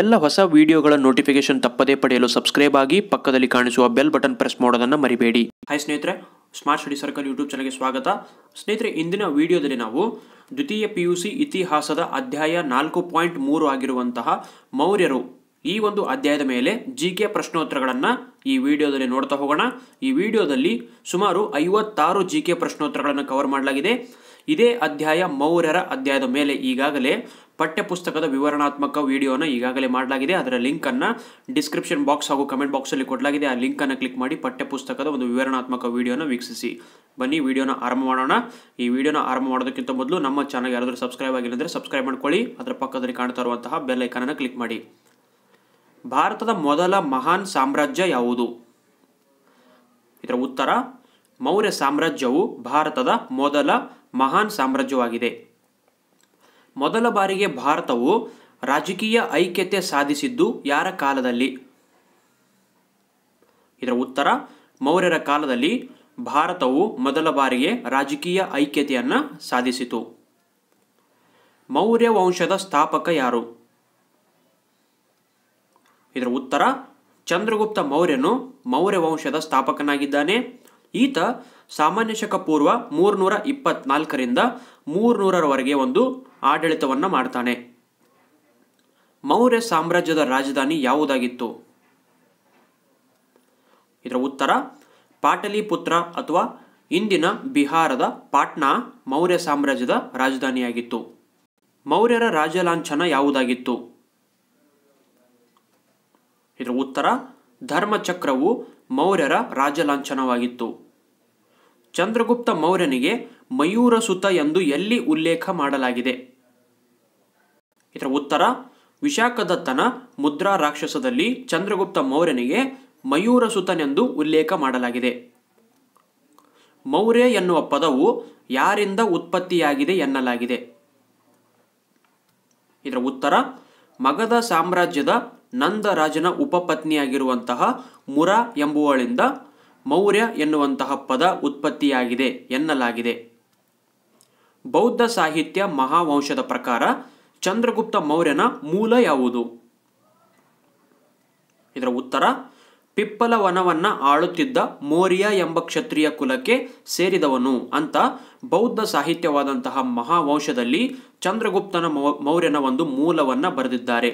ಎಲ್ಲ ಹೊಸ ವಿಡಿಯೋಗಳ ನೋಟಿಫಿಕೇಶನ್ ತಪ್ಪದೇ ಪಡೆಯಲು ಸಬ್ಸ್ಕ್ರೈಬ್ ಆಗಿ ಪಕ್ಕದಲ್ಲಿ ಕಾಣಿಸುವ ಬೆಲ್ ಬಟನ್ ಪ್ರೆಸ್ ಮಾಡೋದನ್ನು ಮರಿಬೇಡಿ ಹಾಯ್ ಸ್ನೇಹಿತರೆ ಸ್ಮಾರ್ಟ್ ಸ್ಟಡಿ ಸರ್ಕಲ್ ಯೂಟ್ಯೂಬ್ ಚಾನಲ್ಗೆ ಸ್ವಾಗತ ಸ್ನೇಹಿತರೆ ಇಂದಿನ ವಿಡಿಯೋದಲ್ಲಿ ನಾವು ದ್ವಿತೀಯ ಪಿ ಯು ಸಿ ಇತಿಹಾಸದ ಅಧ್ಯಾಯ ನಾಲ್ಕು ಪಾಯಿಂಟ್ ಮೂರು ಆಗಿರುವಂತಹ ಮೌರ್ಯರು ಈ ಒಂದು ಅಧ್ಯಾಯದ ಮೇಲೆ ಜಿ ಕೆ ಪ್ರಶ್ನೋತ್ತರಗಳನ್ನು ಈ ವಿಡಿಯೋದಲ್ಲಿ ನೋಡ್ತಾ ಹೋಗೋಣ ಈ ವಿಡಿಯೋದಲ್ಲಿ ಸುಮಾರು ಐವತ್ತಾರು ಜಿ ಕೆ ಪ್ರಶ್ನೋತ್ತರಗಳನ್ನು ಕವರ್ ಮಾಡಲಾಗಿದೆ ಇದೇ ಅಧ್ಯಾಯ ಮೌರ್ಯರ ಅಧ್ಯಾಯದ ಮೇಲೆ ಈಗಾಗಲೇ ಪಠ್ಯಪುಸ್ತಕದ ವಿವರಣಾತ್ಮಕ ವಿಡಿಯೋನ ಈಗಾಗಲೇ ಮಾಡಲಾಗಿದೆ ಅದರ ಲಿಂಕನ್ನು ಡಿಸ್ಕ್ರಿಪ್ಷನ್ ಬಾಕ್ಸ್ ಹಾಗೂ ಕಮೆಂಟ್ ಬಾಕ್ಸಲ್ಲಿ ಕೊಡಲಾಗಿದೆ ಆ ಲಿಂಕನ್ನು ಕ್ಲಿಕ್ ಮಾಡಿ ಪಠ್ಯಪುಸ್ತಕದ ಒಂದು ವಿವರಣಾತ್ಮಕ ವಿಡಿಯೋನ ವೀಕ್ಷಿಸಿ ಬನ್ನಿ ವಿಡಿಯೋನ ಆರಂಭ ಮಾಡೋಣ ಈ ವಿಡಿಯೋನ ಆರಂಭ ಮಾಡೋದಕ್ಕಿಂತ ಮೊದಲು ನಮ್ಮ ಚಾನಲ್ ಯಾರಾದರೂ ಸಬ್ಸ್ಕ್ರೈಬ್ ಆಗಿಲ್ಲ ಅಂದರೆ ಸಬ್ಸ್ಕ್ರೈಬ್ ಮಾಡ್ಕೊಳ್ಳಿ ಅದರ ಪಕ್ಕದಲ್ಲಿ ಕಾಣ್ತಾ ಇರುವಂತಹ ಬೆಲ್ಲೈಕನ್ನ ಕ್ಲಿಕ್ ಮಾಡಿ ಭಾರತದ ಮೊದಲ ಮಹಾನ್ ಸಾಮ್ರಾಜ್ಯ ಯಾವುದು ಇದರ ಉತ್ತರ ಮೌರ್ಯ ಸಾಮ್ರಾಜ್ಯವು ಭಾರತದ ಮೊದಲ ಮಹಾನ್ ಸಾಮ್ರಾಜ್ಯವಾಗಿದೆ ಮೊದಲ ಬಾರಿಗೆ ಭಾರತವು ರಾಜಕೀಯ ಐಕ್ಯತೆ ಸಾಧಿಸಿದ್ದು ಯಾರ ಕಾಲದಲ್ಲಿ ಇದರ ಉತ್ತರ ಮೌರ್ಯರ ಕಾಲದಲ್ಲಿ ಭಾರತವು ಮೊದಲ ಬಾರಿಗೆ ರಾಜಕೀಯ ಐಕ್ಯತೆಯನ್ನು ಸಾಧಿಸಿತು ಮೌರ್ಯ ವಂಶದ ಸ್ಥಾಪಕ ಯಾರು ಇದರ ಉತ್ತರ ಚಂದ್ರಗುಪ್ತ ಮೌರ್ಯನು ಮೌರ್ಯ ವಂಶದ ಸ್ಥಾಪಕನಾಗಿದ್ದಾನೆ ಈತ ಸಾಮಾನ್ಯ ಶಕ ಪೂರ್ವ ಮೂರ್ನೂರ ಇಪ್ಪತ್ನಾಲ್ಕರಿಂದ ಮೂರ್ನೂರರವರೆಗೆ ಒಂದು ಆಡಳಿತವನ್ನು ಮಾಡ್ತಾನೆ ಮೌರ್ಯ ಸಾಮ್ರಾಜ್ಯದ ರಾಜಧಾನಿ ಯಾವುದಾಗಿತ್ತು ಇದರ ಉತ್ತರ ಪಾಟಲಿಪುತ್ರ ಅಥವಾ ಇಂದಿನ ಬಿಹಾರದ ಪಾಟ್ನಾ ಮೌರ್ಯ ಸಾಮ್ರಾಜ್ಯದ ರಾಜಧಾನಿಯಾಗಿತ್ತು ಮೌರ್ಯರ ರಾಜಲಾಂಛನ ಯಾವುದಾಗಿತ್ತು ಇದರ ಉತ್ತರ ಧರ್ಮಚಕ್ರವು ಮೌರ್ಯರ ರಾಜಲಾಂಛನವಾಗಿತ್ತು ಚಂದ್ರಗುಪ್ತ ಮೌರ್ಯನಿಗೆ ಮಯೂರ ಸುತ ಎಂದು ಎಲ್ಲಿ ಉಲ್ಲೇಖ ಮಾಡಲಾಗಿದೆ ಇದರ ಉತ್ತರ ವಿಶಾಖದತ್ತನ ಮುದ್ರಾ ರಾಕ್ಷಸದಲ್ಲಿ ಚಂದ್ರಗುಪ್ತ ಮೌರ್ಯನಿಗೆ ಮಯೂರ ಸುತನೆಂದು ಉಲ್ಲೇಖ ಮಾಡಲಾಗಿದೆ ಮೌರ್ಯ ಎನ್ನುವ ಪದವು ಯಾರಿಂದ ಉತ್ಪತ್ತಿಯಾಗಿದೆ ಎನ್ನಲಾಗಿದೆ ಇದರ ಉತ್ತರ ಮಗಧ ಸಾಮ್ರಾಜ್ಯದ ನಂದ ರಾಜನ ಉಪಪತ್ನಿಯಾಗಿರುವಂತಹ ಮುರ ಎಂಬುವಳಿಂದ ಮೌರ್ಯ ಎನ್ನುವಂತಹ ಪದ ಉತ್ಪತ್ತಿಯಾಗಿದೆ ಎನ್ನಲಾಗಿದೆ ಬೌದ್ಧ ಸಾಹಿತ್ಯ ಮಹಾವಂಶದ ಪ್ರಕಾರ ಚಂದ್ರಗುಪ್ತ ಮೌರ್ಯನ ಮೂಲ ಯಾವುದು ಇದರ ಉತ್ತರ ಪಿಪ್ಪಲ ವನವನ್ನು ಆಳುತ್ತಿದ್ದ ಮೌರ್ಯ ಎಂಬ ಕ್ಷತ್ರಿಯ ಕುಲಕ್ಕೆ ಸೇರಿದವನು ಅಂತ ಬೌದ್ಧ ಸಾಹಿತ್ಯವಾದಂತಹ ಮಹಾವಂಶದಲ್ಲಿ ಚಂದ್ರಗುಪ್ತನ ಮೌರ್ಯನ ಒಂದು ಮೂಲವನ್ನು ಬರೆದಿದ್ದಾರೆ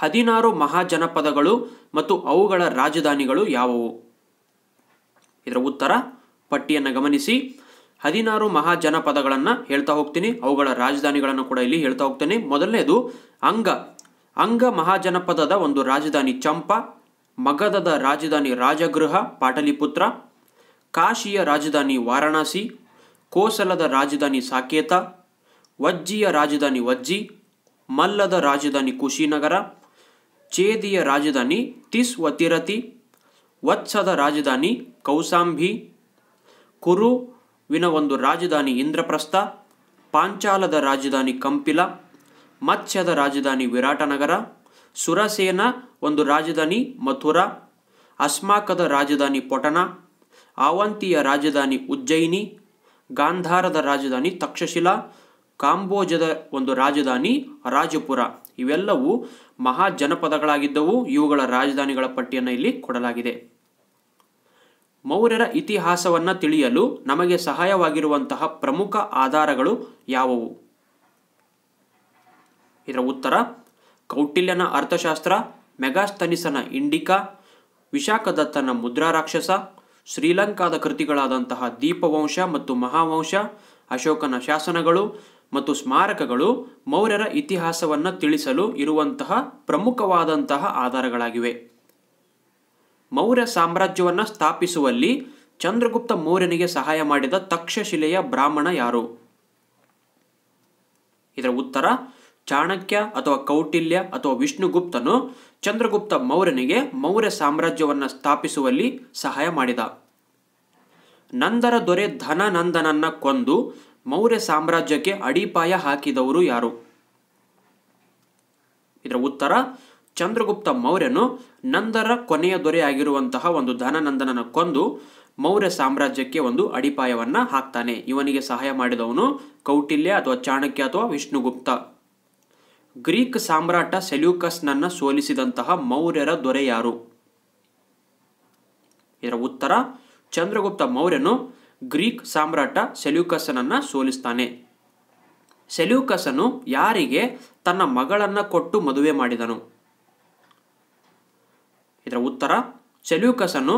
ಹದಿನಾರು ಮಹಾಜನಪದಗಳು ಮತ್ತು ಅವುಗಳ ರಾಜಧಾನಿಗಳು ಯಾವುವು ಇದರ ಉತ್ತರ ಪಟ್ಟಿಯನ್ನು ಗಮನಿಸಿ ಹದಿನಾರು ಮಹಾಜನಪದಗಳನ್ನು ಹೇಳ್ತಾ ಹೋಗ್ತೀನಿ ಅವುಗಳ ರಾಜಧಾನಿಗಳನ್ನು ಕೂಡ ಇಲ್ಲಿ ಹೇಳ್ತಾ ಹೋಗ್ತೇನೆ ಮೊದಲನೇದು ಅಂಗ ಅಂಗ ಮಹಾಜನಪದದ ಒಂದು ರಾಜಧಾನಿ ಚಂಪ ಮಗಧದ ರಾಜಧಾನಿ ರಾಜಗೃಹ ಪಾಟಲಿಪುತ್ರ ಕಾಶಿಯ ರಾಜಧಾನಿ ವಾರಣಾಸಿ ಕೋಸಲದ ರಾಜಧಾನಿ ಸಾಕೇತ ವಜ್ಜಿಯ ರಾಜಧಾನಿ ವಜ್ಜಿ ಮಲ್ಲದ ರಾಜಧಾನಿ ಕುಶಿನಗರ ಚೇದಿಯ ರಾಜಧಾನಿ ತಿಸ್ ವತಿರತಿ ವತ್ಸದ ರಾಜಧಾನಿ ಕೌಸಾಂಬಿ ಕುರುವಿನ ಒಂದು ರಾಜಧಾನಿ ಇಂದ್ರಪ್ರಸ್ಥ ಪಾಂಚಾಲದ ರಾಜಧಾನಿ ಕಂಪಿಲ ಮತ್ಸ್ಯದ ರಾಜಧಾನಿ ವಿರಾಟನಗರ ಸುರಸೇನ ಒಂದು ರಾಜಧಾನಿ ಮಥುರಾ ಅಸ್ಮಾಕದ ರಾಜಧಾನಿ ಪೊಟನ ಅವಂತಿಯ ರಾಜಧಾನಿ ಉಜ್ಜಯಿನಿ ಗಾಂಧಾರದ ರಾಜಧಾನಿ ತಕ್ಷಶಿಲಾ ಕಾಂಬೋಜದ ಒಂದು ರಾಜಧಾನಿ ರಾಜಪುರ ಇವೆಲ್ಲವೂ ಮಹಾಜನಪದಗಳಾಗಿದ್ದವು ಇವುಗಳ ರಾಜಧಾನಿಗಳ ಪಟ್ಟಿಯನ್ನು ಇಲ್ಲಿ ಕೊಡಲಾಗಿದೆ ಮೌರ್ಯರ ಇತಿಹಾಸವನ್ನು ತಿಳಿಯಲು ನಮಗೆ ಸಹಾಯವಾಗಿರುವಂತಹ ಪ್ರಮುಖ ಆಧಾರಗಳು ಯಾವುವು ಇದರ ಉತ್ತರ ಕೌಟಿಲ್ಯನ ಅರ್ಥಶಾಸ್ತ್ರ ಮೆಗಾಸ್ತನಿಸನ ಇಂಡಿಕಾ ವಿಶಾಖದತ್ತನ ಮುದ್ರಾರಾಕ್ಷಸ ಶ್ರೀಲಂಕಾದ ಕೃತಿಗಳಾದಂತಹ ದೀಪವಂಶ ಮತ್ತು ಮಹಾವಂಶ ಅಶೋಕನ ಶಾಸನಗಳು ಮತ್ತು ಸ್ಮಾರಕಗಳು ಮೌರ್ಯರ ಇತಿಹಾಸವನ್ನು ತಿಳಿಸಲು ಇರುವಂತಹ ಪ್ರಮುಖವಾದಂತಹ ಆಧಾರಗಳಾಗಿವೆ ಮೌರ್ಯ ಸಾಮ್ರಾಜ್ಯವನ್ನು ಸ್ಥಾಪಿಸುವಲ್ಲಿ ಚಂದ್ರಗುಪ್ತ ಮೌರ್ಯನಿಗೆ ಸಹಾಯ ಮಾಡಿದ ತಕ್ಷಶಿಲೆಯ ಬ್ರಾಹ್ಮಣ ಯಾರು ಇದರ ಉತ್ತರ ಚಾಣಕ್ಯ ಅಥವಾ ಕೌಟಿಲ್ಯ ಅಥವಾ ವಿಷ್ಣುಗುಪ್ತನು ಚಂದ್ರಗುಪ್ತ ಮೌರ್ಯನಿಗೆ ಮೌರ್ಯ ಸಾಮ್ರಾಜ್ಯವನ್ನು ಸ್ಥಾಪಿಸುವಲ್ಲಿ ಸಹಾಯ ಮಾಡಿದ ನಂದರ ದೊರೆ ಧನನಂದನನ್ನ ಕೊಂದು ಮೌರ್ಯ ಸಾಮ್ರಾಜ್ಯಕ್ಕೆ ಅಡಿಪಾಯ ಹಾಕಿದವರು ಯಾರು ಇದರ ಉತ್ತರ ಚಂದ್ರಗುಪ್ತ ಮೌರ್ಯನು ನಂದರ ಕೊನೆಯ ದೊರೆಯಾಗಿರುವಂತಹ ಒಂದು ಧನನಂದನನ ಕೊಂದು ಮೌರ್ಯ ಸಾಮ್ರಾಜ್ಯಕ್ಕೆ ಒಂದು ಅಡಿಪಾಯವನ್ನು ಹಾಕ್ತಾನೆ ಇವನಿಗೆ ಸಹಾಯ ಮಾಡಿದವನು ಕೌಟಿಲ್ಯ ಅಥವಾ ಚಾಣಕ್ಯ ಅಥವಾ ವಿಷ್ಣುಗುಪ್ತ ಗ್ರೀಕ್ ಸಾಮ್ರಾಟ ಸೆಲ್ಯೂಕಸ್ನನ್ನು ಸೋಲಿಸಿದಂತಹ ಮೌರ್ಯರ ದೊರೆ ಯಾರು ಇದರ ಉತ್ತರ ಚಂದ್ರಗುಪ್ತ ಮೌರ್ಯನು ಗ್ರೀಕ್ ಸಾಮ್ರಾಟ ಸೆಲ್ಯೂಕಸನನ್ನು ಸೋಲಿಸ್ತಾನೆ ಸೆಲ್ಯೂಕಸನು ಯಾರಿಗೆ ತನ್ನ ಮಗಳನ್ನು ಕೊಟ್ಟು ಮದುವೆ ಮಾಡಿದನು ಇದರ ಉತ್ತರ ಸೆಲ್ಯೂಕಸನು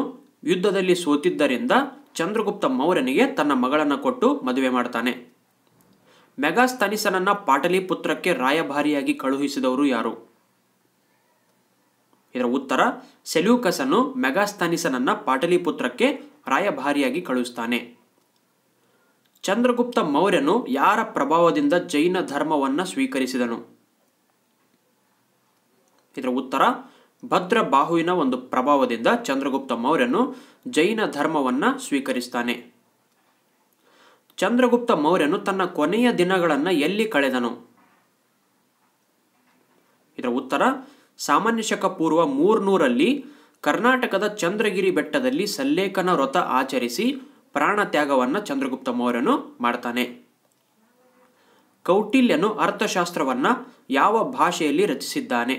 ಯುದ್ಧದಲ್ಲಿ ಸೋತಿದ್ದರಿಂದ ಚಂದ್ರಗುಪ್ತ ಮೌರ್ಯನಿಗೆ ತನ್ನ ಮಗಳನ್ನು ಕೊಟ್ಟು ಮದುವೆ ಮಾಡ್ತಾನೆ ಮೆಗಾಸ್ತನಿಸನನ್ನ ಪಾಟಲಿಪುತ್ರಕ್ಕೆ ರಾಯಭಾರಿಯಾಗಿ ಕಳುಹಿಸಿದವರು ಯಾರು ಇದರ ಉತ್ತರ ಸೆಲ್ಯೂಕಸನು ಮೆಗಾಸ್ತನಿಸನನ್ನ ಪಾಟಲಿಪುತ್ರಕ್ಕೆ ರಾಯಭಾರಿಯಾಗಿ ಕಳುಹಿಸ್ತಾನೆ ಚಂದ್ರಗುಪ್ತ ಮೌರ್ಯನು ಯಾರ ಪ್ರಭಾವದಿಂದ ಜೈನ ಧರ್ಮವನ್ನು ಸ್ವೀಕರಿಸಿದನು ಇದರ ಉತ್ತರ ಭದ್ರ ಬಾಹುವಿನ ಒಂದು ಪ್ರಭಾವದಿಂದ ಚಂದ್ರಗುಪ್ತ ಮೌರ್ಯನು ಜೈನ ಧರ್ಮವನ್ನು ಸ್ವೀಕರಿಸ್ತಾನೆ ಚಂದ್ರಗುಪ್ತ ಮೌರ್ಯನು ತನ್ನ ಕೊನೆಯ ದಿನಗಳನ್ನು ಎಲ್ಲಿ ಕಳೆದನು ಇದರ ಉತ್ತರ ಸಾಮಾನ್ಯ ಶಕ ಪೂರ್ವ ಮೂರ್ನೂರಲ್ಲಿ ಕರ್ನಾಟಕದ ಚಂದ್ರಗಿರಿ ಬೆಟ್ಟದಲ್ಲಿ ಸಲ್ಲೇಖನ ವ್ರತ ಆಚರಿಸಿ ಪ್ರಾಣತ್ಯಾಗವನ್ನ ಚಂದ್ರಗುಪ್ತ ಮೌರ್ಯನು ಮಾಡ್ತಾನೆ ಕೌಟಿಲ್ಯನು ಅರ್ಥಶಾಸ್ತ್ರವನ್ನ ಯಾವ ಭಾಷೆಯಲ್ಲಿ ರಚಿಸಿದ್ದಾನೆ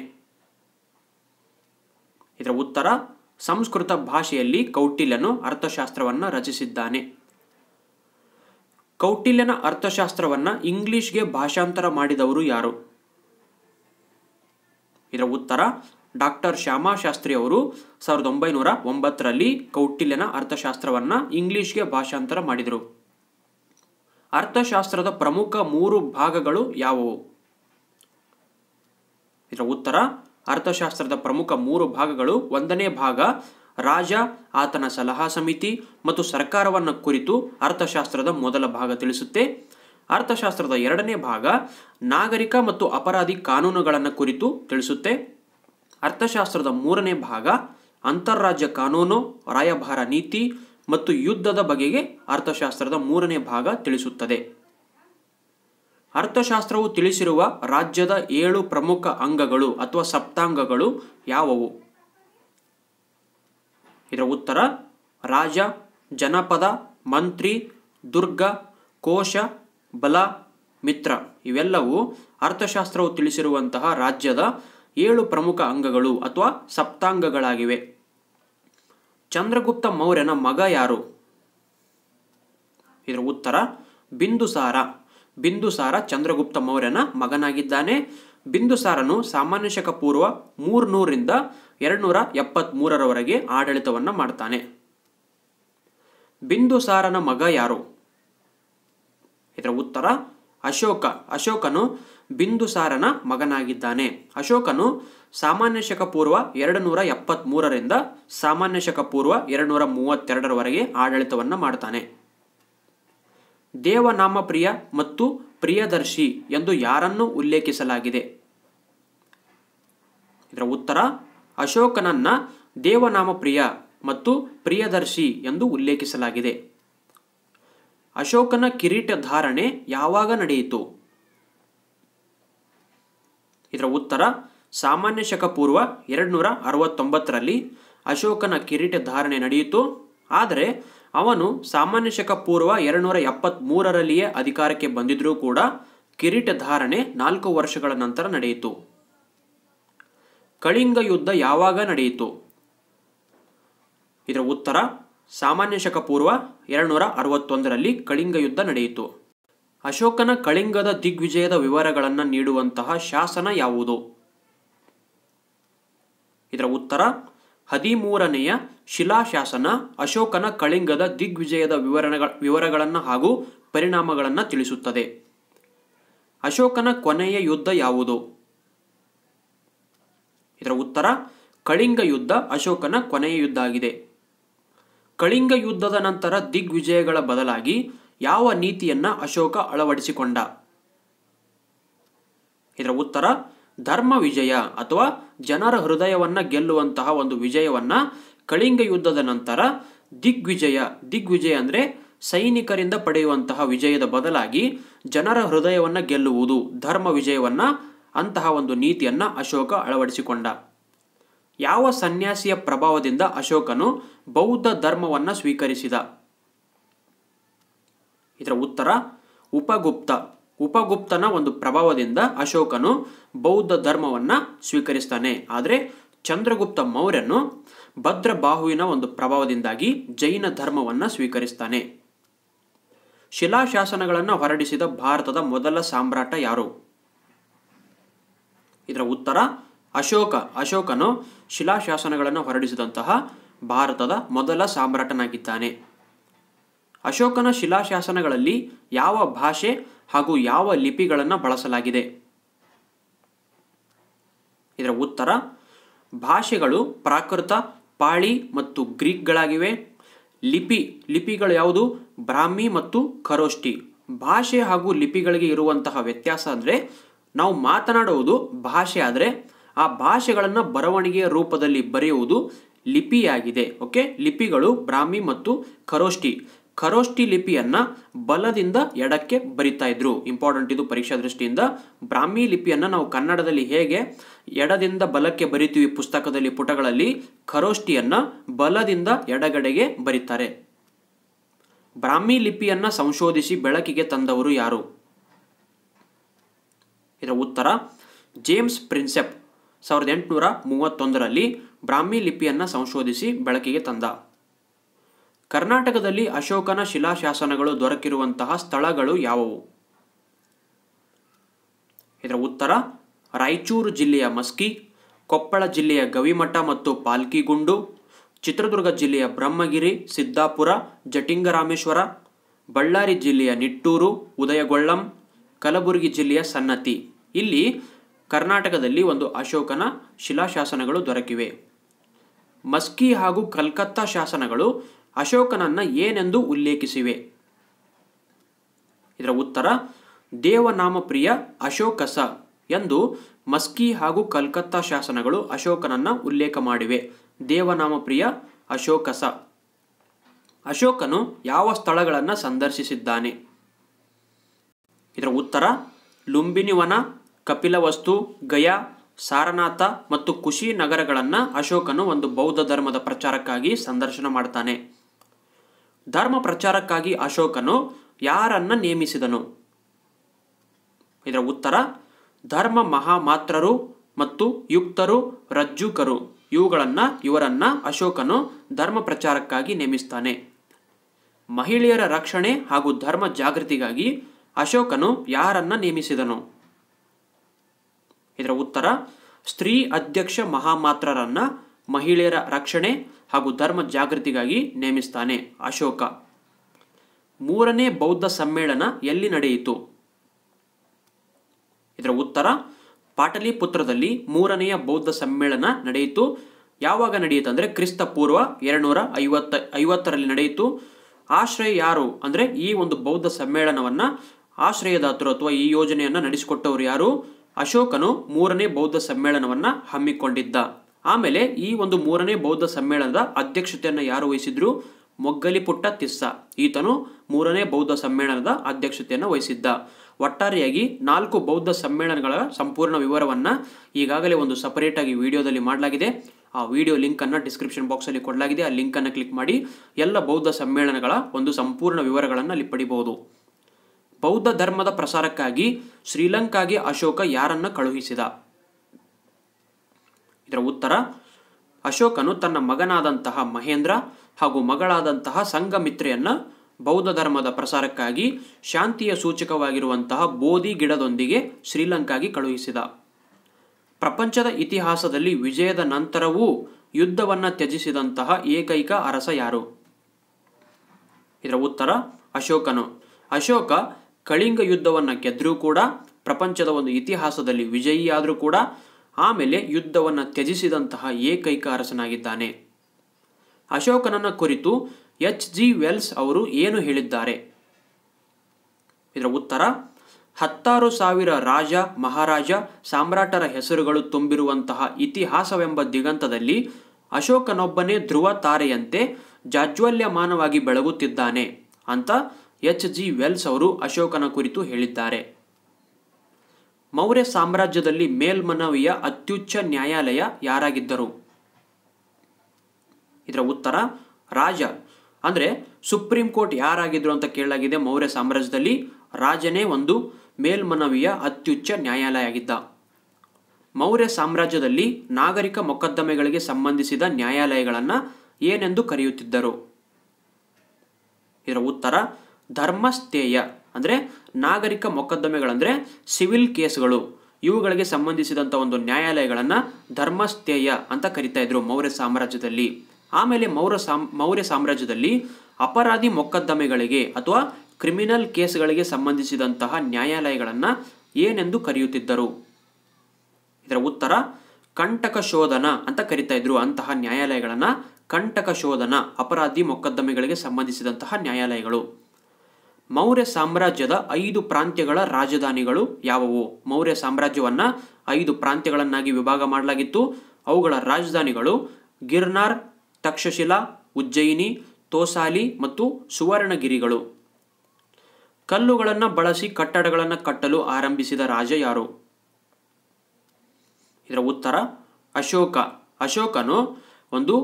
ಇದರ ಉತ್ತರ ಸಂಸ್ಕೃತ ಭಾಷೆಯಲ್ಲಿ ಕೌಟಿಲ್ಯನು ಅರ್ಥಶಾಸ್ತ್ರವನ್ನು ರಚಿಸಿದ್ದಾನೆ ಕೌಟಿಲ್ಯನ ಅರ್ಥಶಾಸ್ತ್ರವನ್ನ ಇಂಗ್ಲಿಷ್ಗೆ ಭಾಷಾಂತರ ಮಾಡಿದವರು ಯಾರು ಇದರ ಉತ್ತರ ಡಾಕ್ಟರ್ ಶ್ಯಾಮಾಶಾಸ್ತ್ರಿ ಅವರು ಸಾವಿರದ ಒಂಬೈನೂರ ಒಂಬತ್ತರಲ್ಲಿ ಕೌಟಿಲ್ಯನ ಅರ್ಥಶಾಸ್ತ್ರವನ್ನು ಇಂಗ್ಲಿಷ್ಗೆ ಭಾಷಾಂತರ ಮಾಡಿದರು ಅರ್ಥಶಾಸ್ತ್ರದ ಪ್ರಮುಖ ಮೂರು ಭಾಗಗಳು ಯಾವುವು ಇದರ ಉತ್ತರ ಅರ್ಥಶಾಸ್ತ್ರದ ಪ್ರಮುಖ ಮೂರು ಭಾಗಗಳು ಒಂದನೇ ಭಾಗ ರಾಜ ಆತನ ಸಲಹಾ ಸಮಿತಿ ಮತ್ತು ಸರ್ಕಾರವನ್ನು ಕುರಿತು ಅರ್ಥಶಾಸ್ತ್ರದ ಮೊದಲ ಭಾಗ ತಿಳಿಸುತ್ತೆ ಅರ್ಥಶಾಸ್ತ್ರದ ಎರಡನೇ ಭಾಗ ನಾಗರಿಕ ಮತ್ತು ಅಪರಾಧಿ ಕಾನೂನುಗಳನ್ನು ಕುರಿತು ತಿಳಿಸುತ್ತೆ ಅರ್ಥಶಾಸ್ತ್ರದ ಮೂರನೇ ಭಾಗ ಅಂತಾರಾಜ್ಯ ಕಾನೂನು ರಾಯಭಾರ ನೀತಿ ಮತ್ತು ಯುದ್ಧದ ಬಗೆಗೆ ಅರ್ಥಶಾಸ್ತ್ರದ ಮೂರನೇ ಭಾಗ ತಿಳಿಸುತ್ತದೆ ಅರ್ಥಶಾಸ್ತ್ರವು ತಿಳಿಸಿರುವ ರಾಜ್ಯದ ಏಳು ಪ್ರಮುಖ ಅಂಗಗಳು ಅಥವಾ ಸಪ್ತಾಂಗಗಳು ಯಾವುವು ಇದರ ಉತ್ತರ ರಾಜ ಜನಪದ ಮಂತ್ರಿ ದುರ್ಗ ಕೋಶ ಬಲ ಮಿತ್ರ ಇವೆಲ್ಲವೂ ಅರ್ಥಶಾಸ್ತ್ರವು ತಿಳಿಸಿರುವಂತಹ ರಾಜ್ಯದ ಏಳು ಪ್ರಮುಖ ಅಂಗಗಳು ಅಥವಾ ಸಪ್ತಾಂಗಗಳಾಗಿವೆ ಚಂದ್ರಗುಪ್ತ ಮೌರ್ಯನ ಮಗ ಯಾರು ಇದರ ಉತ್ತರ ಬಿಂದುಸಾರ ಬಿಂದುಸಾರ ಚಂದ್ರಗುಪ್ತ ಮೌರ್ಯನ ಮಗನಾಗಿದ್ದಾನೆ ಬಿಂದುಸಾರನು ಸಾಮಾನ್ಯ ಶಕ ಪೂರ್ವ ಮೂರ್ನೂರಿಂದ ಎರಡುನೂರ ಮೂರರವರೆಗೆ ಆಡಳಿತವನ್ನು ಮಾಡ್ತಾನೆ ಬಿಂದುಸಾರನ ಮಗ ಯಾರು ಇದರ ಉತ್ತರ ಅಶೋಕ ಅಶೋಕನು ಬಿಂದುಸಾರನ ಮಗನಾಗಿದ್ದಾನೆ ಅಶೋಕನು ಸಾಮಾನ್ಯ ಶಕ ಪೂರ್ವ ಎರಡು ನೂರ ಎಪ್ಪತ್ತ್ಮೂರರಿಂದ ಸಾಮಾನ್ಯ ಶಕ ಪೂರ್ವ ಎರಡು ನೂರ ಮೂವತ್ತೆರಡರವರೆಗೆ ಆಡಳಿತವನ್ನು ಮಾಡ್ತಾನೆ ದೇವನಾಮ ಪ್ರಿಯ ಮತ್ತು ಪ್ರಿಯದರ್ಶಿ ಎಂದು ಯಾರನ್ನು ಉಲ್ಲೇಖಿಸಲಾಗಿದೆ ಇದರ ಉತ್ತರ ಅಶೋಕನನ್ನ ದೇವನಾಮ ಪ್ರಿಯ ಮತ್ತು ಪ್ರಿಯದರ್ಶಿ ಎಂದು ಉಲ್ಲೇಖಿಸಲಾಗಿದೆ ಅಶೋಕನ ಕಿರೀಟ ಧಾರಣೆ ಯಾವಾಗ ನಡೆಯಿತು ಇದರ ಉತ್ತರ ಸಾಮಾನ್ಯ ಶಕ ಪೂರ್ವ ಎರಡು ನೂರ ಅರವತ್ತೊಂಬತ್ತರಲ್ಲಿ ಅಶೋಕನ ಕಿರೀಟ ಧಾರಣೆ ನಡೆಯಿತು ಆದರೆ ಅವನು ಸಾಮಾನ್ಯ ಶಕ ಪೂರ್ವ ಎರಡು ನೂರ ಅಧಿಕಾರಕ್ಕೆ ಬಂದಿದ್ರೂ ಕೂಡ ಕಿರೀಟ ಧಾರಣೆ ನಾಲ್ಕು ವರ್ಷಗಳ ನಂತರ ನಡೆಯಿತು ಕಳಿಂಗ ಯುದ್ಧ ಯಾವಾಗ ನಡೆಯಿತು ಇದರ ಉತ್ತರ ಸಾಮಾನ್ಯ ಶಕ ಪೂರ್ವ ಎರಡು ನೂರ ಅರವತ್ತೊಂದರಲ್ಲಿ ಕಳಿಂಗ ಯುದ್ಧ ನಡೆಯಿತು ಅಶೋಕನ ಕಳಿಂಗದ ದಿಗ್ವಿಜಯದ ವಿವರಗಳನ್ನು ನೀಡುವಂತಹ ಶಾಸನ ಯಾವುದು ಇದರ ಉತ್ತರ ಹದಿಮೂರನೆಯ ಶಿಲಾಶಾಸನ ಅಶೋಕನ ಕಳಿಂಗದ ದಿಗ್ವಿಜಯದ ವಿವರಣೆಗಳ ವಿವರಗಳನ್ನು ಹಾಗೂ ಪರಿಣಾಮಗಳನ್ನು ತಿಳಿಸುತ್ತದೆ ಅಶೋಕನ ಕೊನೆಯ ಯುದ್ಧ ಯಾವುದು ಇದರ ಉತ್ತರ ಕಳಿಂಗ ಯುದ್ಧ ಅಶೋಕನ ಕೊನೆಯ ಯುದ್ಧ ಆಗಿದೆ ಕಳಿಂಗ ಯುದ್ಧದ ನಂತರ ದಿಗ್ವಿಜಯಗಳ ಬದಲಾಗಿ ಯಾವ ನೀತಿಯನ್ನ ಅಶೋಕ ಅಳವಡಿಸಿಕೊಂಡ ಇದರ ಉತ್ತರ ಧರ್ಮ ವಿಜಯ ಅಥವಾ ಜನರ ಹೃದಯವನ್ನು ಗೆಲ್ಲುವಂತಹ ಒಂದು ವಿಜಯವನ್ನು ಕಳಿಂಗ ಯುದ್ಧದ ನಂತರ ದಿಗ್ವಿಜಯ ದಿಗ್ವಿಜಯ ಅಂದರೆ ಸೈನಿಕರಿಂದ ಪಡೆಯುವಂತಹ ವಿಜಯದ ಬದಲಾಗಿ ಜನರ ಹೃದಯವನ್ನು ಗೆಲ್ಲುವುದು ಧರ್ಮ ವಿಜಯವನ್ನು ಅಂತಹ ಒಂದು ನೀತಿಯನ್ನು ಅಶೋಕ ಅಳವಡಿಸಿಕೊಂಡ ಯಾವ ಸನ್ಯಾಸಿಯ ಪ್ರಭಾವದಿಂದ ಅಶೋಕನು ಬೌದ್ಧ ಧರ್ಮವನ್ನು ಸ್ವೀಕರಿಸಿದ ಇದರ ಉತ್ತರ ಉಪಗುಪ್ತ ಉಪಗುಪ್ತನ ಒಂದು ಪ್ರಭಾವದಿಂದ ಅಶೋಕನು ಬೌದ್ಧ ಧರ್ಮವನ್ನು ಸ್ವೀಕರಿಸ್ತಾನೆ ಆದರೆ ಚಂದ್ರಗುಪ್ತ ಮೌರ್ಯನು ಭದ್ರ ಬಾಹುವಿನ ಒಂದು ಪ್ರಭಾವದಿಂದಾಗಿ ಜೈನ ಧರ್ಮವನ್ನು ಸ್ವೀಕರಿಸ್ತಾನೆ ಶಿಲಾಶಾಸನಗಳನ್ನು ಹೊರಡಿಸಿದ ಭಾರತದ ಮೊದಲ ಸಾಮ್ರಾಟ ಯಾರು ಇದರ ಉತ್ತರ ಅಶೋಕ ಅಶೋಕನು ಶಿಲಾಶಾಸನಗಳನ್ನು ಹೊರಡಿಸಿದಂತಹ ಭಾರತದ ಮೊದಲ ಸಾಮ್ರಾಟನಾಗಿದ್ದಾನೆ ಅಶೋಕನ ಶಿಲಾಶಾಸನಗಳಲ್ಲಿ ಯಾವ ಭಾಷೆ ಹಾಗೂ ಯಾವ ಲಿಪಿಗಳನ್ನು ಬಳಸಲಾಗಿದೆ ಇದರ ಉತ್ತರ ಭಾಷೆಗಳು ಪ್ರಾಕೃತ ಪಾಳಿ ಮತ್ತು ಗ್ರೀಕ್ಗಳಾಗಿವೆ ಲಿಪಿ ಲಿಪಿಗಳು ಯಾವುದು ಬ್ರಾಹ್ಮಿ ಮತ್ತು ಖರೋಷ್ಠಿ ಭಾಷೆ ಹಾಗೂ ಲಿಪಿಗಳಿಗೆ ಇರುವಂತಹ ವ್ಯತ್ಯಾಸ ಅಂದರೆ ನಾವು ಮಾತನಾಡುವುದು ಭಾಷೆ ಆದರೆ ಆ ಭಾಷೆಗಳನ್ನು ಬರವಣಿಗೆಯ ರೂಪದಲ್ಲಿ ಬರೆಯುವುದು ಲಿಪಿಯಾಗಿದೆ ಓಕೆ ಲಿಪಿಗಳು ಬ್ರಾಹ್ಮಿ ಮತ್ತು ಖರೋಷ್ಠಿ ಖರೋಷ್ಠಿ ಲಿಪಿಯನ್ನು ಬಲದಿಂದ ಎಡಕ್ಕೆ ಬರಿತಾ ಇದ್ರು ಇಂಪಾರ್ಟೆಂಟ್ ಇದು ಪರೀಕ್ಷಾ ದೃಷ್ಟಿಯಿಂದ ಬ್ರಾಹ್ಮಿ ಲಿಪಿಯನ್ನು ನಾವು ಕನ್ನಡದಲ್ಲಿ ಹೇಗೆ ಎಡದಿಂದ ಬಲಕ್ಕೆ ಬರಿತೀವಿ ಪುಸ್ತಕದಲ್ಲಿ ಪುಟಗಳಲ್ಲಿ ಖರೋಷ್ಠಿಯನ್ನು ಬಲದಿಂದ ಎಡಗಡೆಗೆ ಬರೀತಾರೆ ಬ್ರಾಹ್ಮಿ ಲಿಪಿಯನ್ನು ಸಂಶೋಧಿಸಿ ಬೆಳಕಿಗೆ ತಂದವರು ಯಾರು ಇದರ ಉತ್ತರ ಜೇಮ್ಸ್ ಪ್ರಿನ್ಸೆಪ್ ಸಾವಿರದ ಎಂಟುನೂರ ಮೂವತ್ತೊಂದರಲ್ಲಿ ಬ್ರಾಹ್ಮಿ ಲಿಪಿಯನ್ನು ಸಂಶೋಧಿಸಿ ಬೆಳಕಿಗೆ ತಂದ ಕರ್ನಾಟಕದಲ್ಲಿ ಅಶೋಕನ ಶಿಲಾಶಾಸನಗಳು ದೊರಕಿರುವಂತಹ ಸ್ಥಳಗಳು ಯಾವುವು ಇದರ ಉತ್ತರ ರಾಯಚೂರು ಜಿಲ್ಲೆಯ ಮಸ್ಕಿ ಕೊಪ್ಪಳ ಜಿಲ್ಲೆಯ ಗವಿಮಠ ಮತ್ತು ಪಾಲ್ಕಿಗುಂಡು ಚಿತ್ರದುರ್ಗ ಜಿಲ್ಲೆಯ ಬ್ರಹ್ಮಗಿರಿ ಸಿದ್ದಾಪುರ ಜಟಿಂಗರಾಮೇಶ್ವರ ಬಳ್ಳಾರಿ ಜಿಲ್ಲೆಯ ನಿಟ್ಟೂರು ಉದಯಗೊಳ್ಳಂ ಕಲಬುರಗಿ ಜಿಲ್ಲೆಯ ಸನ್ನತಿ ಇಲ್ಲಿ ಕರ್ನಾಟಕದಲ್ಲಿ ಒಂದು ಅಶೋಕನ ಶಿಲಾಶಾಸನಗಳು ದೊರಕಿವೆ ಮಸ್ಕಿ ಹಾಗೂ ಕಲ್ಕತ್ತಾ ಶಾಸನಗಳು ಅಶೋಕನನ್ನು ಏನೆಂದು ಉಲ್ಲೇಖಿಸಿವೆ ಇದರ ಉತ್ತರ ದೇವನಾಮಪ್ರಿಯ ಅಶೋಕಸ ಎಂದು ಮಸ್ಕಿ ಹಾಗೂ ಕಲ್ಕತ್ತಾ ಶಾಸನಗಳು ಅಶೋಕನನ್ನು ಉಲ್ಲೇಖ ಮಾಡಿವೆ ದೇವನಾಮಪ್ರಿಯ ಅಶೋಕಸ ಅಶೋಕನು ಯಾವ ಸ್ಥಳಗಳನ್ನು ಸಂದರ್ಶಿಸಿದ್ದಾನೆ ಇದರ ಉತ್ತರ ಲುಂಬಿನಿವನ ಕಪಿಲವಸ್ತು ಗಯಾ ಸಾರನಾಥ ಮತ್ತು ಖುಷಿ ನಗರಗಳನ್ನು ಅಶೋಕನು ಒಂದು ಬೌದ್ಧ ಧರ್ಮದ ಪ್ರಚಾರಕ್ಕಾಗಿ ಸಂದರ್ಶನ ಮಾಡ್ತಾನೆ ಧರ್ಮ ಪ್ರಚಾರಕ್ಕಾಗಿ ಅಶೋಕನು ಯಾರನ್ನ ನೇಮಿಸಿದನು ಇದರ ಉತ್ತರ ಧರ್ಮ ಮಹಾಮಾತ್ರರು ಮತ್ತು ಯುಕ್ತರು ರಜ್ಜುಕರು ಇವುಗಳನ್ನು ಇವರನ್ನ ಅಶೋಕನು ಧರ್ಮ ಪ್ರಚಾರಕ್ಕಾಗಿ ನೇಮಿಸ್ತಾನೆ ಮಹಿಳೆಯರ ರಕ್ಷಣೆ ಹಾಗೂ ಧರ್ಮ ಜಾಗೃತಿಗಾಗಿ ಅಶೋಕನು ಯಾರನ್ನ ನೇಮಿಸಿದನು ಇದರ ಉತ್ತರ ಸ್ತ್ರೀ ಅಧ್ಯಕ್ಷ ಮಹಾಮಾತ್ರರನ್ನ ಮಹಿಳೆಯರ ರಕ್ಷಣೆ ಹಾಗೂ ಧರ್ಮ ಜಾಗೃತಿಗಾಗಿ ನೇಮಿಸ್ತಾನೆ ಅಶೋಕ ಮೂರನೇ ಬೌದ್ಧ ಸಮ್ಮೇಳನ ಎಲ್ಲಿ ನಡೆಯಿತು ಇದರ ಉತ್ತರ ಪಾಟಲಿಪುತ್ರದಲ್ಲಿ ಮೂರನೆಯ ಬೌದ್ಧ ಸಮ್ಮೇಳನ ನಡೆಯಿತು ಯಾವಾಗ ನಡೆಯಿತು ಅಂದರೆ ಕ್ರಿಸ್ತ ಪೂರ್ವ ಎರಡುನೂರ ಐವತ್ತ ಐವತ್ತರಲ್ಲಿ ನಡೆಯಿತು ಆಶ್ರಯ ಯಾರು ಅಂದರೆ ಈ ಒಂದು ಬೌದ್ಧ ಸಮ್ಮೇಳನವನ್ನು ಆಶ್ರಯದಾತರು ಅಥವಾ ಈ ಯೋಜನೆಯನ್ನು ನಡೆಸಿಕೊಟ್ಟವರು ಯಾರು ಅಶೋಕನು ಮೂರನೇ ಬೌದ್ಧ ಸಮ್ಮೇಳನವನ್ನು ಹಮ್ಮಿಕೊಂಡಿದ್ದ ಆಮೇಲೆ ಈ ಒಂದು ಮೂರನೇ ಬೌದ್ಧ ಸಮ್ಮೇಳನದ ಅಧ್ಯಕ್ಷತೆಯನ್ನು ಯಾರು ವಹಿಸಿದ್ರು ಮೊಗ್ಗಲಿಪುಟ್ಟ ತಿಸ್ಸ ಈತನು ಮೂರನೇ ಬೌದ್ಧ ಸಮ್ಮೇಳನದ ಅಧ್ಯಕ್ಷತೆಯನ್ನು ವಹಿಸಿದ್ದ ಒಟ್ಟಾರೆಯಾಗಿ ನಾಲ್ಕು ಬೌದ್ಧ ಸಮ್ಮೇಳನಗಳ ಸಂಪೂರ್ಣ ವಿವರವನ್ನು ಈಗಾಗಲೇ ಒಂದು ಸಪರೇಟಾಗಿ ವಿಡಿಯೋದಲ್ಲಿ ಮಾಡಲಾಗಿದೆ ಆ ವಿಡಿಯೋ ಲಿಂಕನ್ನು ಡಿಸ್ಕ್ರಿಪ್ಷನ್ ಬಾಕ್ಸಲ್ಲಿ ಕೊಡಲಾಗಿದೆ ಆ ಲಿಂಕನ್ನು ಕ್ಲಿಕ್ ಮಾಡಿ ಎಲ್ಲ ಬೌದ್ಧ ಸಮ್ಮೇಳನಗಳ ಒಂದು ಸಂಪೂರ್ಣ ವಿವರಗಳನ್ನು ಅಲ್ಲಿ ಪಡಿಬಹುದು ಬೌದ್ಧ ಧರ್ಮದ ಪ್ರಸಾರಕ್ಕಾಗಿ ಶ್ರೀಲಂಕಾಗೆ ಅಶೋಕ ಯಾರನ್ನು ಕಳುಹಿಸಿದ ಇದರ ಉತ್ತರ ಅಶೋಕನು ತನ್ನ ಮಗನಾದಂತಹ ಮಹೇಂದ್ರ ಹಾಗೂ ಮಗಳಾದಂತಹ ಸಂಘಮಿತ್ರೆಯನ್ನ ಬೌದ್ಧ ಧರ್ಮದ ಪ್ರಸಾರಕ್ಕಾಗಿ ಶಾಂತಿಯ ಸೂಚಕವಾಗಿರುವಂತಹ ಬೋಧಿ ಗಿಡದೊಂದಿಗೆ ಶ್ರೀಲಂಕಾಗೆ ಕಳುಹಿಸಿದ ಪ್ರಪಂಚದ ಇತಿಹಾಸದಲ್ಲಿ ವಿಜಯದ ನಂತರವೂ ಯುದ್ಧವನ್ನು ತ್ಯಜಿಸಿದಂತಹ ಏಕೈಕ ಅರಸ ಯಾರು ಇದರ ಉತ್ತರ ಅಶೋಕನು ಅಶೋಕ ಕಳಿಂಗ ಯುದ್ಧವನ್ನು ಗೆದ್ದರೂ ಕೂಡ ಪ್ರಪಂಚದ ಒಂದು ಇತಿಹಾಸದಲ್ಲಿ ವಿಜಯಿಯಾದರೂ ಕೂಡ ಆಮೇಲೆ ಯುದ್ಧವನ್ನು ತ್ಯಜಿಸಿದಂತಹ ಏಕೈಕ ಅರಸನಾಗಿದ್ದಾನೆ ಅಶೋಕನನ್ನು ಕುರಿತು ಎಚ್ ಜಿ ವೆಲ್ಸ್ ಅವರು ಏನು ಹೇಳಿದ್ದಾರೆ ಇದರ ಉತ್ತರ ಹತ್ತಾರು ಸಾವಿರ ರಾಜ ಮಹಾರಾಜ ಸಾಮ್ರಾಟರ ಹೆಸರುಗಳು ತುಂಬಿರುವಂತಹ ಇತಿಹಾಸವೆಂಬ ದಿಗಂತದಲ್ಲಿ ಅಶೋಕನೊಬ್ಬನೇ ಧ್ರುವ ತಾರೆಯಂತೆ ಜಾಜ್ವಲ್ಯಮಾನವಾಗಿ ಬೆಳಗುತ್ತಿದ್ದಾನೆ ಅಂತ ಎಚ್ ಜಿ ವೆಲ್ಸ್ ಅವರು ಅಶೋಕನ ಕುರಿತು ಹೇಳಿದ್ದಾರೆ ಮೌರ್ಯ ಸಾಮ್ರಾಜ್ಯದಲ್ಲಿ ಮೇಲ್ಮನವಿಯ ಅತ್ಯುಚ್ಚ ನ್ಯಾಯಾಲಯ ಯಾರಾಗಿದ್ದರು ಇದರ ಉತ್ತರ ರಾಜ ಅಂದರೆ ಸುಪ್ರೀಂ ಕೋರ್ಟ್ ಯಾರಾಗಿದ್ದರು ಅಂತ ಕೇಳಲಾಗಿದೆ ಮೌರ್ಯ ಸಾಮ್ರಾಜ್ಯದಲ್ಲಿ ರಾಜನೇ ಒಂದು ಮೇಲ್ಮನವಿಯ ಅತ್ಯುಚ್ಚ ನ್ಯಾಯಾಲಯ ಆಗಿದ್ದ ಮೌರ್ಯ ಸಾಮ್ರಾಜ್ಯದಲ್ಲಿ ನಾಗರಿಕ ಮೊಕದ್ದಮೆಗಳಿಗೆ ಸಂಬಂಧಿಸಿದ ನ್ಯಾಯಾಲಯಗಳನ್ನು ಏನೆಂದು ಕರೆಯುತ್ತಿದ್ದರು ಇದರ ಉತ್ತರ ಧರ್ಮಸ್ಥೇಯ ಅಂದರೆ ನಾಗರಿಕ ಮೊಕದ್ದಮೆಗಳಂದರೆ ಸಿವಿಲ್ ಕೇಸ್ಗಳು ಇವುಗಳಿಗೆ ಸಂಬಂಧಿಸಿದಂಥ ಒಂದು ನ್ಯಾಯಾಲಯಗಳನ್ನು ಧರ್ಮಸ್ಥೇಯ ಅಂತ ಕರಿತಾ ಇದ್ರು ಮೌರ್ಯ ಸಾಮ್ರಾಜ್ಯದಲ್ಲಿ ಆಮೇಲೆ ಮೌರ್ಯ ಸಾಮ್ ಮೌರ್ಯ ಸಾಮ್ರಾಜ್ಯದಲ್ಲಿ ಅಪರಾಧಿ ಮೊಕದ್ದಮೆಗಳಿಗೆ ಅಥವಾ ಕ್ರಿಮಿನಲ್ ಕೇಸ್ಗಳಿಗೆ ಸಂಬಂಧಿಸಿದಂತಹ ನ್ಯಾಯಾಲಯಗಳನ್ನು ಏನೆಂದು ಕರೆಯುತ್ತಿದ್ದರು ಇದರ ಉತ್ತರ ಕಂಟಕ ಶೋಧನ ಅಂತ ಕರಿತಾ ಇದ್ರು ಅಂತಹ ನ್ಯಾಯಾಲಯಗಳನ್ನು ಕಂಟಕ ಶೋಧನ ಅಪರಾಧಿ ಮೊಕದ್ದಮೆಗಳಿಗೆ ಸಂಬಂಧಿಸಿದಂತಹ ನ್ಯಾಯಾಲಯಗಳು ಮೌರ್ಯ ಸಾಮ್ರಾಜ್ಯದ ಐದು ಪ್ರಾಂತ್ಯಗಳ ರಾಜಧಾನಿಗಳು ಯಾವುವು ಮೌರ್ಯ ಸಾಮ್ರಾಜ್ಯವನ್ನು ಐದು ಪ್ರಾಂತ್ಯಗಳನ್ನಾಗಿ ವಿಭಾಗ ಮಾಡಲಾಗಿತ್ತು ಅವುಗಳ ರಾಜಧಾನಿಗಳು ಗಿರ್ನಾರ್ ತಕ್ಷಶಿಲಾ ಉಜ್ಜಯಿನಿ ತೋಸಾಲಿ ಮತ್ತು ಸುವರ್ಣಗಿರಿಗಳು ಕಲ್ಲುಗಳನ್ನು ಬಳಸಿ ಕಟ್ಟಡಗಳನ್ನು ಕಟ್ಟಲು ಆರಂಭಿಸಿದ ರಾಜ ಯಾರು ಇದರ ಉತ್ತರ ಅಶೋಕ ಅಶೋಕನು ಒಂದು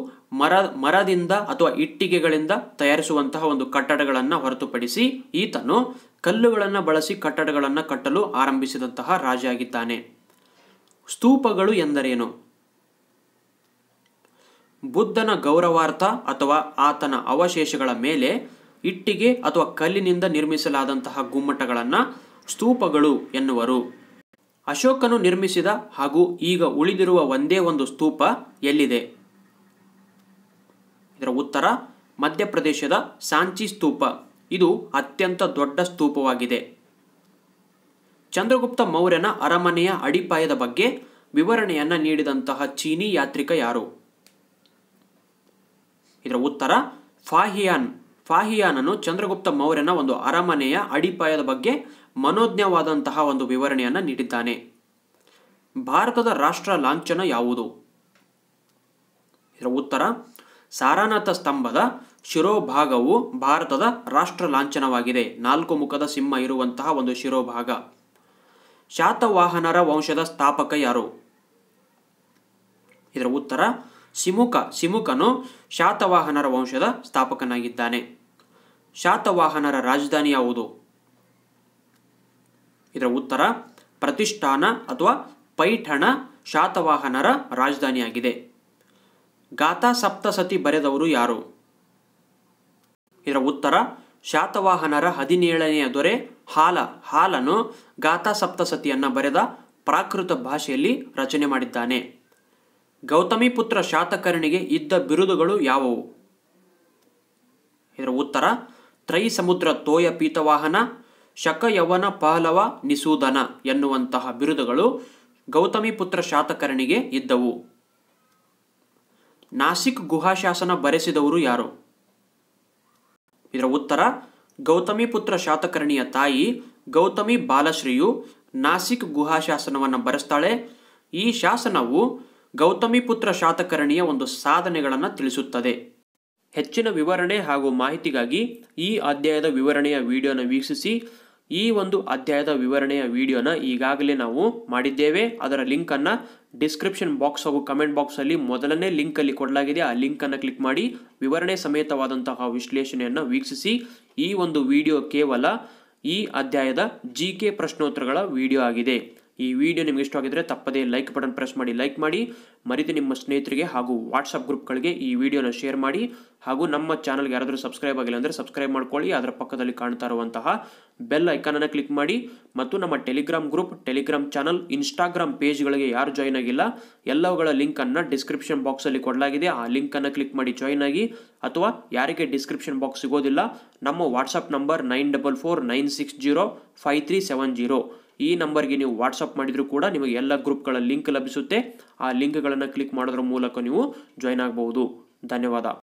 ಮರ ಮರದಿಂದ ಅಥವಾ ಇಟ್ಟಿಗೆಗಳಿಂದ ತಯಾರಿಸುವಂತಹ ಒಂದು ಕಟ್ಟಡಗಳನ್ನು ಹೊರತುಪಡಿಸಿ ಈತನು ಕಲ್ಲುಗಳನ್ನು ಬಳಸಿ ಕಟ್ಟಡಗಳನ್ನು ಕಟ್ಟಲು ಆರಂಭಿಸಿದಂತಹ ರಾಜ ಆಗಿದ್ದಾನೆ ಸ್ತೂಪಗಳು ಎಂದರೇನು ಬುದ್ಧನ ಗೌರವಾರ್ಥ ಅಥವಾ ಆತನ ಅವಶೇಷಗಳ ಮೇಲೆ ಇಟ್ಟಿಗೆ ಅಥವಾ ಕಲ್ಲಿನಿಂದ ನಿರ್ಮಿಸಲಾದಂತಹ ಗುಮ್ಮಟಗಳನ್ನು ಸ್ತೂಪಗಳು ಎನ್ನುವರು ಅಶೋಕನು ನಿರ್ಮಿಸಿದ ಹಾಗೂ ಈಗ ಉಳಿದಿರುವ ಒಂದೇ ಒಂದು ಸ್ತೂಪ ಎಲ್ಲಿದೆ ಇದರ ಉತ್ತರ ಮಧ್ಯಪ್ರದೇಶದ ಸಾಂಚಿ ಸ್ತೂಪ ಇದು ಅತ್ಯಂತ ದೊಡ್ಡ ಸ್ತೂಪವಾಗಿದೆ ಚಂದ್ರಗುಪ್ತ ಮೌರ್ಯನ ಅರಮನೆಯ ಅಡಿಪಾಯದ ಬಗ್ಗೆ ವಿವರಣೆಯನ್ನು ನೀಡಿದಂತಹ ಚೀನಿ ಯಾತ್ರಿಕ ಯಾರು ಇದರ ಉತ್ತರ ಫಾಹಿಯಾನ್ ಫಾಹಿಯಾನನು ಚಂದ್ರಗುಪ್ತ ಮೌರ್ಯನ ಒಂದು ಅರಮನೆಯ ಅಡಿಪಾಯದ ಬಗ್ಗೆ ಮನೋಜ್ಞವಾದಂತಹ ಒಂದು ವಿವರಣೆಯನ್ನು ನೀಡಿದ್ದಾನೆ ಭಾರತದ ರಾಷ್ಟ್ರ ಲಾಂಛನ ಯಾವುದು ಇದರ ಉತ್ತರ ಸಾರಾನಾಥ ಸ್ತಂಭದ ಶಿರೋಭಾಗವು ಭಾರತದ ರಾಷ್ಟ್ರ ಲಾಂಛನವಾಗಿದೆ ನಾಲ್ಕು ಮುಖದ ಸಿಂಹ ಇರುವಂತಹ ಒಂದು ಶಿರೋಭಾಗ ಶಾತವಾಹನರ ವಂಶದ ಸ್ಥಾಪಕ ಯಾರು ಇದರ ಉತ್ತರ ಸಿಮುಖ ಸಿಮುಖನು ಶಾತವಾಹನರ ವಂಶದ ಸ್ಥಾಪಕನಾಗಿದ್ದಾನೆ ಶಾತವಾಹನರ ರಾಜಧಾನಿ ಯಾವುದು ಇದರ ಉತ್ತರ ಪ್ರತಿಷ್ಠಾನ ಅಥವಾ ಪೈಠಣ ಶಾತವಾಹನರ ರಾಜಧಾನಿಯಾಗಿದೆ ಗಾಥಾ ಸಪ್ತಸತಿ ಬರೆದವರು ಯಾರು ಇದರ ಉತ್ತರ ಶಾತವಾಹನರ ಹದಿನೇಳನೆಯ ದೊರೆ ಹಾಲ ಹಾಲನು ಗಾಥಾ ಸಪ್ತಸತಿಯನ್ನು ಬರೆದ ಪ್ರಾಕೃತ ಭಾಷೆಯಲ್ಲಿ ರಚನೆ ಮಾಡಿದ್ದಾನೆ ಗೌತಮಿ ಪುತ್ರ ಶಾತಕರ್ಣಿಗೆ ಇದ್ದ ಬಿರುದುಗಳು ಯಾವುವು ಇದರ ಉತ್ತರ ತ್ರೈ ಸಮುದ್ರ ತೋಯ ಪೀತವಾಹನ ಶಕಯವನ ಪಹಲವ ನಿಸೂದನ ಎನ್ನುವಂತಹ ಬಿರುದುಗಳು ಗೌತಮಿ ಪುತ್ರ ಶಾತಕರ್ಣಿಗೆ ಇದ್ದವು ನಾಸಿಕ್ ಗುಹಾಶಾಸನ ಬರೆಸಿದವರು ಯಾರು ಇದರ ಉತ್ತರ ಗೌತಮಿ ಪುತ್ರ ಶಾತಕರ್ಣಿಯ ತಾಯಿ ಗೌತಮಿ ಬಾಲಶ್ರೀಯು ನಾಸಿಕ್ ಗುಹಾಶಾಸನವನ್ನು ಬರೆಸ್ತಾಳೆ ಈ ಶಾಸನವು ಗೌತಮಿ ಪುತ್ರ ಶಾತಕರ್ಣಿಯ ಒಂದು ಸಾಧನೆಗಳನ್ನು ತಿಳಿಸುತ್ತದೆ ಹೆಚ್ಚಿನ ವಿವರಣೆ ಹಾಗೂ ಮಾಹಿತಿಗಾಗಿ ಈ ಅಧ್ಯಾಯದ ವಿವರಣೆಯ ವಿಡಿಯೋನ ವೀಕ್ಷಿಸಿ ಈ ಒಂದು ಅಧ್ಯಾಯದ ವಿವರಣೆಯ ವಿಡಿಯೋನ ಈಗಾಗಲೇ ನಾವು ಮಾಡಿದ್ದೇವೆ ಅದರ ಲಿಂಕನ್ನು ಡಿಸ್ಕ್ರಿಪ್ಷನ್ ಬಾಕ್ಸ್ ಹಾಗೂ ಕಮೆಂಟ್ ಬಾಕ್ಸಲ್ಲಿ ಮೊದಲನೇ ಲಿಂಕಲ್ಲಿ ಕೊಡಲಾಗಿದೆ ಆ ಲಿಂಕನ್ನು ಕ್ಲಿಕ್ ಮಾಡಿ ವಿವರಣೆ ಸಮೇತವಾದಂತಹ ವಿಶ್ಲೇಷಣೆಯನ್ನು ವೀಕ್ಷಿಸಿ ಈ ಒಂದು ವಿಡಿಯೋ ಕೇವಲ ಈ ಅಧ್ಯಾಯದ ಜಿ ಕೆ ಪ್ರಶ್ನೋತ್ತರಗಳ ವಿಡಿಯೋ ಆಗಿದೆ ಈ ವಿಡಿಯೋ ನಿಮಗೆ ಆಗಿದ್ರೆ ತಪ್ಪದೇ ಲೈಕ್ ಬಟನ್ ಪ್ರೆಸ್ ಮಾಡಿ ಲೈಕ್ ಮಾಡಿ ಮರಿತು ನಿಮ್ಮ ಸ್ನೇಹಿತರಿಗೆ ಹಾಗೂ ವಾಟ್ಸಪ್ ಗ್ರೂಪ್ಗಳಿಗೆ ಈ ವಿಡಿಯೋನ ಶೇರ್ ಮಾಡಿ ಹಾಗೂ ನಮ್ಮ ಚಾನಲ್ಗೆ ಯಾರಾದರೂ ಸಬ್ಸ್ಕ್ರೈಬ್ ಆಗಿಲ್ಲ ಅಂದರೆ ಸಬ್ಸ್ಕ್ರೈಬ್ ಮಾಡ್ಕೊಳ್ಳಿ ಅದರ ಪಕ್ಕದಲ್ಲಿ ಕಾಣ್ತಾ ಇರುವಂತಹ ಬೆಲ್ ಐಕಾನನ್ನು ಕ್ಲಿಕ್ ಮಾಡಿ ಮತ್ತು ನಮ್ಮ Telegram group Telegram channel Instagram ಪೇಜ್ಗಳಿಗೆ ಯಾರು ಜಾಯ್ನ್ ಆಗಿಲ್ಲ ಎಲ್ಲವುಗಳ ಲಿಂಕನ್ನು ಡಿಸ್ಕ್ರಿಪ್ಷನ್ ಬಾಕ್ಸಲ್ಲಿ ಕೊಡಲಾಗಿದೆ ಆ ಲಿಂಕನ್ನು ಕ್ಲಿಕ್ ಮಾಡಿ ಜಾಯ್ನ್ ಆಗಿ ಅಥವಾ ಯಾರಿಗೆ ಡಿಸ್ಕ್ರಿಪ್ಷನ್ ಬಾಕ್ಸ್ ಸಿಗೋದಿಲ್ಲ ನಮ್ಮ WhatsApp number nine double four nine six zero five three seven zero ಈ ನಂಬರ್ಗೆ ನೀವು ವಾಟ್ಸಪ್ ಮಾಡಿದರೂ ಕೂಡ ನಿಮಗೆ ಎಲ್ಲ ಗ್ರೂಪ್ಗಳ ಲಿಂಕ್ ಲಭಿಸುತ್ತೆ ಆ ಲಿಂಕ್ಗಳನ್ನು ಕ್ಲಿಕ್ ಮಾಡೋದ್ರ ಮೂಲಕ ನೀವು ಜಾಯ್ನ್ ಆಗಬಹುದು ಧನ್ಯವಾದ